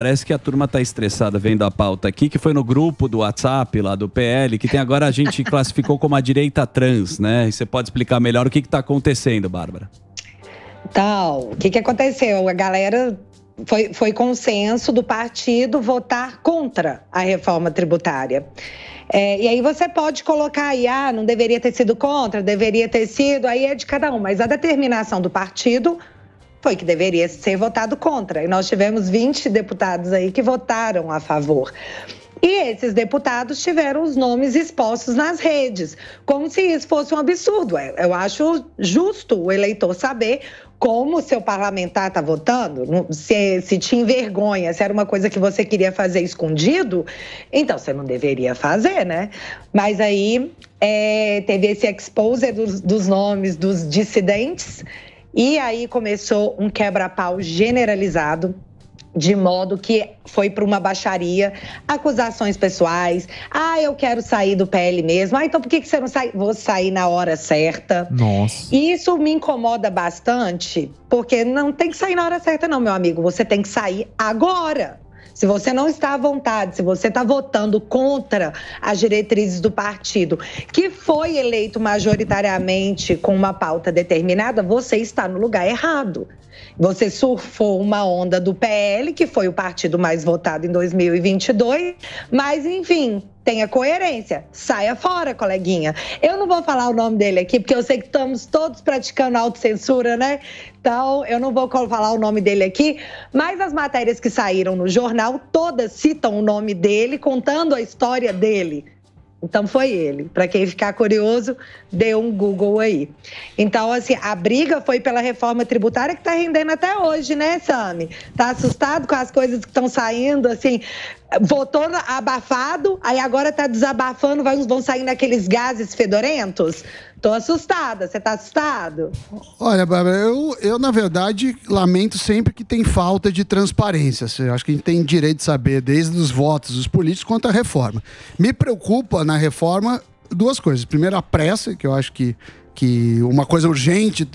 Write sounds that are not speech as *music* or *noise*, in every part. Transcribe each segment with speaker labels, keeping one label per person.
Speaker 1: Parece que a turma tá estressada vendo a pauta aqui, que foi no grupo do WhatsApp lá do PL, que tem agora a gente *laughs* classificou como a direita trans, né? E você pode explicar melhor o que está acontecendo, Bárbara?
Speaker 2: Então, o que, que aconteceu? A galera foi, foi consenso do partido votar contra a reforma tributária. É, e aí você pode colocar aí, ah, não deveria ter sido contra, deveria ter sido, aí é de cada um, mas a determinação do partido foi que deveria ser votado contra. E nós tivemos 20 deputados aí que votaram a favor. E esses deputados tiveram os nomes expostos nas redes, como se isso fosse um absurdo. É, eu acho justo o eleitor saber como o seu parlamentar está votando, se, se tinha vergonha se era uma coisa que você queria fazer escondido, então você não deveria fazer, né? Mas aí é, teve esse exposer dos, dos nomes dos dissidentes e aí começou um quebra-pau generalizado de modo que foi para uma baixaria, acusações pessoais. Ah, eu quero sair do PL mesmo. Ah, então por que, que você não sai? Vou sair na hora certa. Nossa. E isso me incomoda bastante, porque não tem que sair na hora certa, não, meu amigo. Você tem que sair agora. Se você não está à vontade, se você está votando contra as diretrizes do partido, que foi eleito majoritariamente com uma pauta determinada, você está no lugar errado. Você surfou uma onda do PL, que foi o partido mais votado em 2022, mas enfim, tenha coerência. Saia fora, coleguinha. Eu não vou falar o nome dele aqui, porque eu sei que estamos todos praticando autocensura, né? Então, eu não vou falar o nome dele aqui, mas as matérias que saíram no jornal todas citam o nome dele, contando a história dele. Então foi ele. Para quem ficar curioso, dê um Google aí. Então, assim, a briga foi pela reforma tributária que está rendendo até hoje, né, Sami? Tá assustado com as coisas que estão saindo, assim, Votou abafado, aí agora tá desabafando, vão saindo aqueles gases fedorentos? Tô assustada, você tá assustado? Olha,
Speaker 1: Bárbara, eu, eu, na verdade lamento sempre que tem falta de transparência. Assim. Eu acho que a gente tem direito de saber, desde os votos dos políticos quanto à reforma. Me preocupa na reforma duas coisas. Primeiro, a pressa, que eu acho que, que uma coisa urgente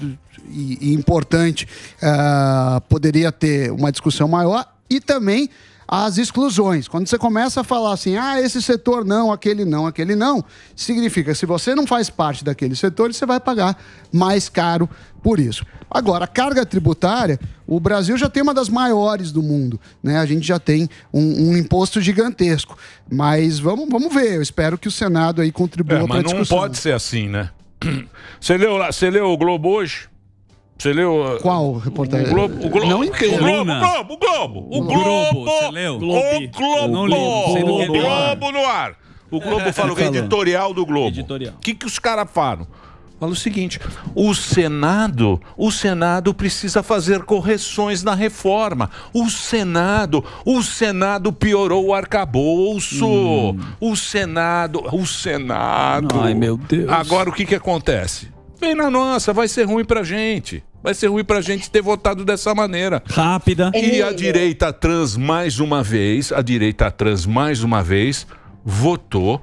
Speaker 1: e, e importante uh, poderia ter uma discussão maior. E também as exclusões. Quando você começa a falar assim, ah, esse setor não, aquele não, aquele não, significa se você não faz parte daquele setor, você vai pagar mais caro por isso. Agora, a carga tributária, o Brasil já tem uma das maiores do mundo, né? A gente já tem um, um imposto gigantesco, mas vamos, vamos ver. Eu espero que o Senado aí contribua é, para discussão. Mas não pode ser assim, né? *clears throat* Você leu, você leu o Globo hoje? Você leu. Qual reportagem? O Globo. O Globo. Não entendo O Globo, o Globo. O Globo. Você leu? O Globo. Não é o Globo no ar. O Globo *laughs* fala o editorial do Globo. Editorial. O que, que os caras falam? Fala o seguinte: o Senado, o Senado precisa fazer correções na reforma. O Senado, o Senado piorou o arcabouço. Hum. O Senado, o Senado. Ai, meu Deus. Agora o que, que acontece? bem na nossa, vai ser ruim pra gente. Vai ser ruim pra gente ter votado dessa maneira. Rápida. E a direita trans mais uma vez, a direita trans mais uma vez votou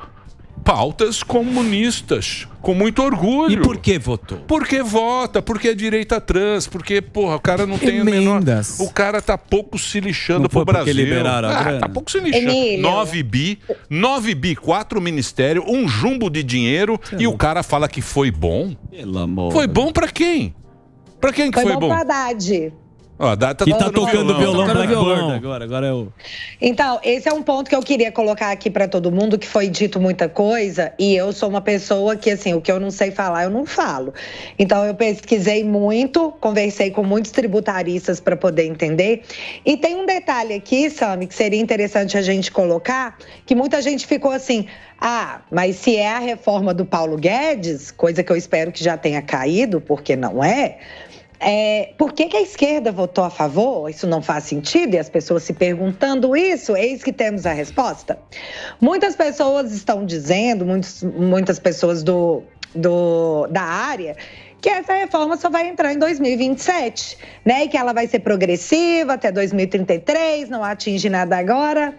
Speaker 1: pautas comunistas, com muito orgulho. E por que votou? Porque vota, porque é direita trans, porque, porra, o cara não tem Emendas. menor. O cara tá pouco se lixando não pro Brasil. Liberaram a ah, tá grana. tá pouco se lixando. Emílio. 9 bi, 9 bi, quatro ministério, um jumbo de dinheiro Pelo é e o cara fala que foi bom. Pelo amor. Foi bom para quem? Para quem que foi, foi bom? Foi bom
Speaker 2: pra Haddad.
Speaker 1: Ó, dá, tá, que tá tocando violão, violão tá Blackbird agora, agora é o...
Speaker 2: Então, esse é um ponto que eu queria colocar aqui para todo mundo, que foi dito muita coisa, e eu sou uma pessoa que, assim, o que eu não sei falar, eu não falo. Então, eu pesquisei muito, conversei com muitos tributaristas para poder entender, e tem um detalhe aqui, Sami, que seria interessante a gente colocar, que muita gente ficou assim, ah, mas se é a reforma do Paulo Guedes, coisa que eu espero que já tenha caído, porque não é... É, por que, que, a esquerda votou a favor? Isso não faz sentido e as pessoas se perguntando isso, eis que temos a resposta. Muitas pessoas estão dizendo, muitos, muitas pessoas do, do, da área, que essa reforma só vai entrar em 2027, né? E que ela vai ser progressiva até 2033, não atinge nada agora.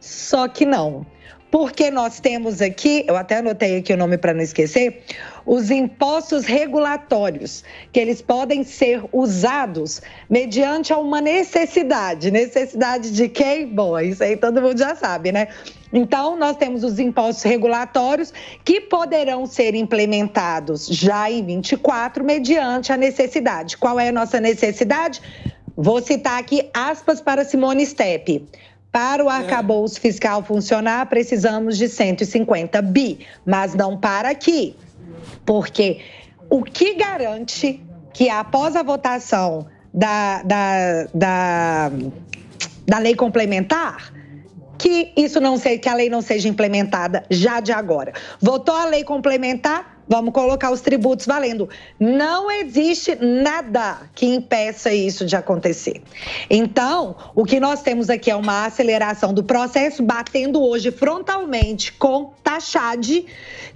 Speaker 2: Só que não porque nós temos aqui, eu até anotei aqui o nome para não esquecer, os impostos regulatórios, que eles podem ser usados mediante uma necessidade. Necessidade de quem? Bom, isso aí todo mundo já sabe, né? Então, nós temos os impostos regulatórios que poderão ser implementados já em 24 mediante a necessidade. Qual é a nossa necessidade? Vou citar aqui aspas para Simone Stepp. Para o é. arcabouço fiscal funcionar, precisamos de 150 bi. Mas não para aqui, porque o que garante que após a votação da, da, da, da lei complementar, que isso não seja, que a lei não seja implementada já de agora. Votou a lei complementar, Vamos colocar os tributos valendo. Não existe nada que impeça isso de acontecer. Então, o que nós temos aqui é uma aceleração do processo, batendo hoje frontalmente com Taxade,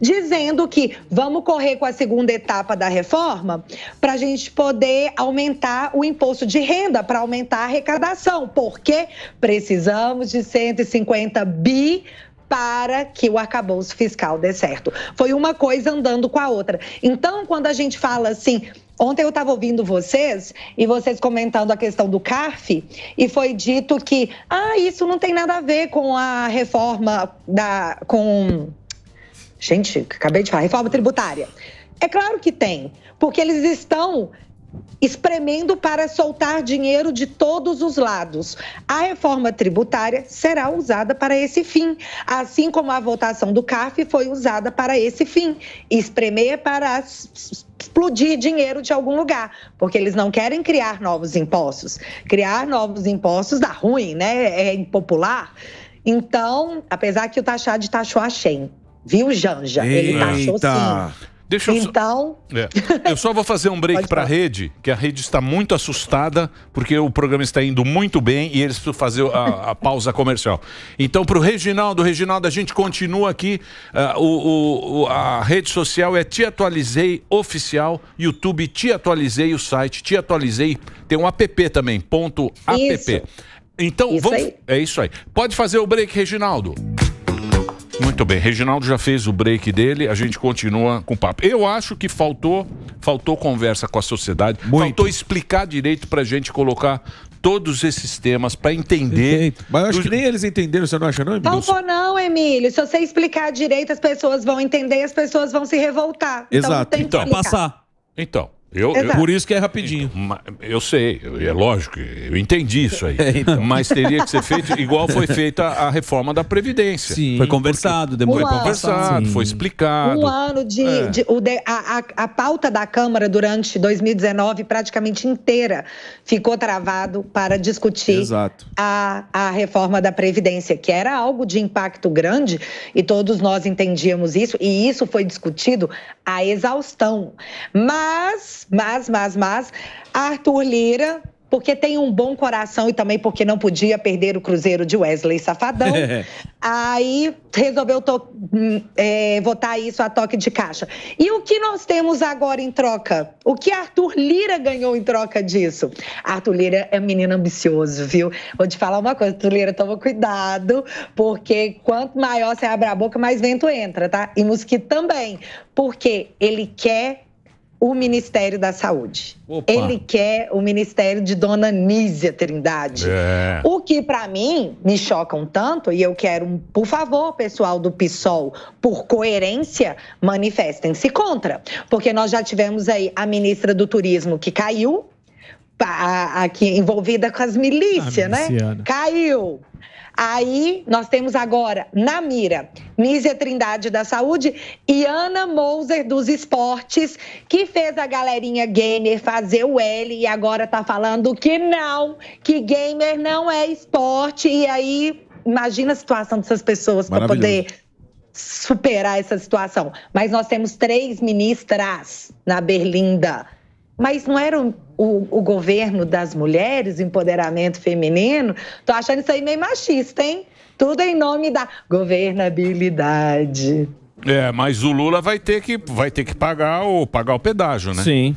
Speaker 2: dizendo que vamos correr com a segunda etapa da reforma para a gente poder aumentar o imposto de renda, para aumentar a arrecadação, porque precisamos de 150 bi para que o arcabouço fiscal dê certo. Foi uma coisa andando com a outra. Então, quando a gente fala assim, Ontem eu estava ouvindo vocês e vocês comentando a questão do CARF e foi dito que ah, isso não tem nada a ver com a reforma da com Gente, acabei de falar, reforma tributária. É claro que tem, porque eles estão espremendo para soltar dinheiro de todos os lados. A reforma tributária será usada para esse fim, assim como a votação do CAF foi usada para esse fim, espremer para explodir dinheiro de algum lugar, porque eles não querem criar novos impostos. Criar novos impostos dá ruim, né? É impopular. Então, apesar que o Tachad taxou a Shen, viu, Janja? Ele taxou sim.
Speaker 1: Deixa eu então. Só... É. Eu só vou fazer um break para a rede, que a rede está muito assustada, porque o programa está indo muito bem e eles precisam fazer a, a pausa comercial. Então, para o Reginaldo, Reginaldo, a gente continua aqui. Uh, o, o, a rede social é Te Atualizei Oficial, YouTube Te Atualizei, o site Te Atualizei. Tem um app também, ponto app. Isso. Então, isso vamos... é isso aí. Pode fazer o break, Reginaldo. Muito bem, Reginaldo já fez o break dele, a gente continua com o papo. Eu acho que faltou, faltou conversa com a sociedade, Muito. faltou explicar direito pra gente colocar todos esses temas para entender. Mas eu acho que nem eles entenderam, você não acha, não, Emílio? Faltou
Speaker 2: não, Emílio. Se você explicar direito, as pessoas vão entender e as pessoas vão se revoltar. Então, Exato. Então, então passar.
Speaker 1: Então, eu, eu, por isso que é rapidinho. Então, eu sei, é lógico, eu entendi isso aí. *laughs* É, então. Mas teria que ser feito igual foi feita a reforma da Previdência. Sim, foi conversado, demorou foi conversado, sim. foi explicado.
Speaker 2: Um ano de. É. de, de a, a, a, pauta da Câmara durante 2019, praticamente inteira, ficou travado para discutir Exato. A, a reforma da Previdência, que era algo de impacto grande, e todos nós entendíamos isso, e isso foi discutido à exaustão. Mas mas, mas, mas, Arthur Lira porque tem um bom coração e também porque não podia perder o Cruzeiro de Wesley Safadão. *laughs* aí resolveu hum, é, votar isso a toque de caixa. E o que nós temos agora em troca? O que Arthur Lira ganhou em troca disso? Arthur Lira é um menino ambicioso, viu? Vou te falar uma coisa, Arthur Lira, toma cuidado, porque quanto maior você abre a boca, mais vento entra, tá? E mosquito também, porque ele quer o Ministério da Saúde. Opa. Ele quer o Ministério de Dona Nízia Trindade. É. O que, para mim, me choca um tanto, e eu quero, por favor, pessoal do PSOL, por coerência, manifestem-se contra. Porque nós já tivemos aí a ministra do Turismo que caiu, aqui envolvida com as milícias, ah, né? Caiu. Aí nós temos agora na mira Nízia Trindade da Saúde e Ana Mouser dos Esportes, que fez a galerinha gamer fazer o L e agora tá falando que não, que gamer não é esporte. E aí, imagina a situação dessas pessoas para poder superar essa situação. Mas nós temos três ministras na Berlinda mas não era o, o, o governo das mulheres, o empoderamento feminino. Tô achando isso aí meio machista, hein? Tudo em nome da governabilidade.
Speaker 1: É, mas o Lula vai ter que, vai ter que pagar o, pagar o pedágio, né? Sim.